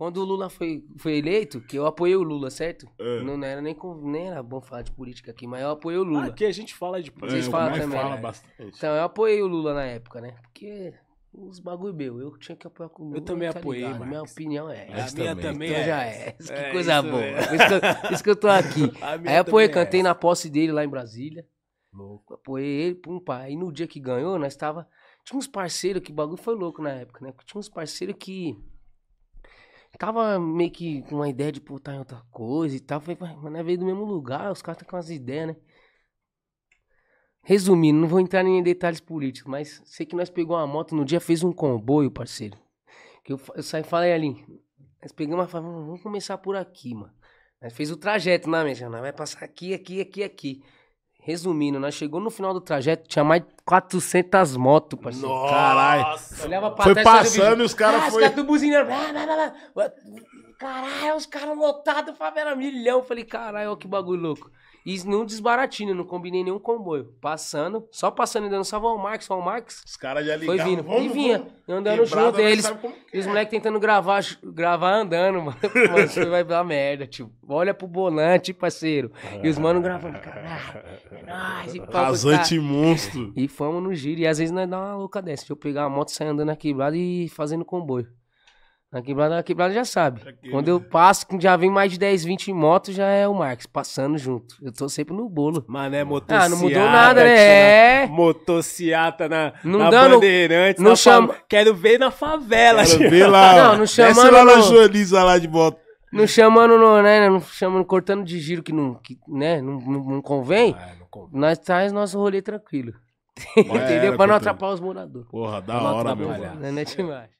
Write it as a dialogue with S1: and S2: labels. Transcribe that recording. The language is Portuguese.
S1: Quando o Lula foi, foi eleito, que eu apoiei o Lula, certo? É. Não, não, era nem, nem era bom falar de política aqui, mas eu apoiei o Lula. Ah, a gente fala de política. Vocês é, falam né? também. Fala né? bastante. Então, eu apoiei o Lula na época, né? Porque os bagulho meu, eu tinha que apoiar com o Lula. Eu também tá apoiei, mano. Minha opinião é A minha também, também então é. já é. Que é, coisa boa. É. Por, isso que eu, isso que eu tô aqui. Aí apoiei, é cantei na posse dele lá em Brasília. Louco. Apoiei ele, pum, pá. E no dia que ganhou, nós tava... Tinha uns parceiros que o bagulho foi louco na época, né? Tinha uns parceiros que tava meio que com uma ideia de, botar tá em outra coisa e tal. Falei, mas não é veio do mesmo lugar, os caras tá com umas ideias, né? Resumindo, não vou entrar em detalhes políticos, mas sei que nós pegou uma moto no dia, fez um comboio, parceiro. Que eu, eu saí e falei ali, nós pegamos e falamos, vamos começar por aqui, mano. Nós fez o trajeto na mesa, nós vai passar aqui, aqui, aqui, aqui. Resumindo, nós né, chegou no final do trajeto, tinha mais de 400 motos, parceiro. Nossa! Caralho! Olhava pra foi trás, passando e os caras ah, foi... Os caras do buzinando caralho, os é caras lotados, favela milhão. Falei, caralho, que bagulho louco. E não desbaratino, não combinei nenhum comboio. Passando, só passando e dando só Val Marx, Val Max. Os caras já ligaram. Foi vindo. Vamos, e vinha, vamos. andando Quebrado, junto. Né? E eles, é. os moleques tentando gravar, gravar andando, mano. vai dar merda, tipo. Olha pro volante, parceiro. E os manos gravando, caralho, é nóis. Tá. E monstro. E fomos no giro. E às vezes nós dá uma louca dessa. Deixa eu pegar a moto sair andando aqui, e fazendo comboio. Na quebrada, na quebrada já sabe. Aqui, Quando eu né? passo, já vem mais de 10, 20 motos, já é o Marcos passando junto. Eu tô sempre no bolo. Mano, é motocicleta. Ah, não mudou nada, né? né? É. Motociata na, não na dando, Não na chama... Fa... Quero ver na favela. Quero ver lá. Não, não chamando... Desce lá na lá de moto. Não chamando, não, né, né? Não chamando, cortando de giro que não, que, né? não, não, não convém. Ah, não convém. Nós traz nosso rolê tranquilo. Entendeu? Pra não atrapalhar os moradores. Porra, da hora, meu. Não é demais.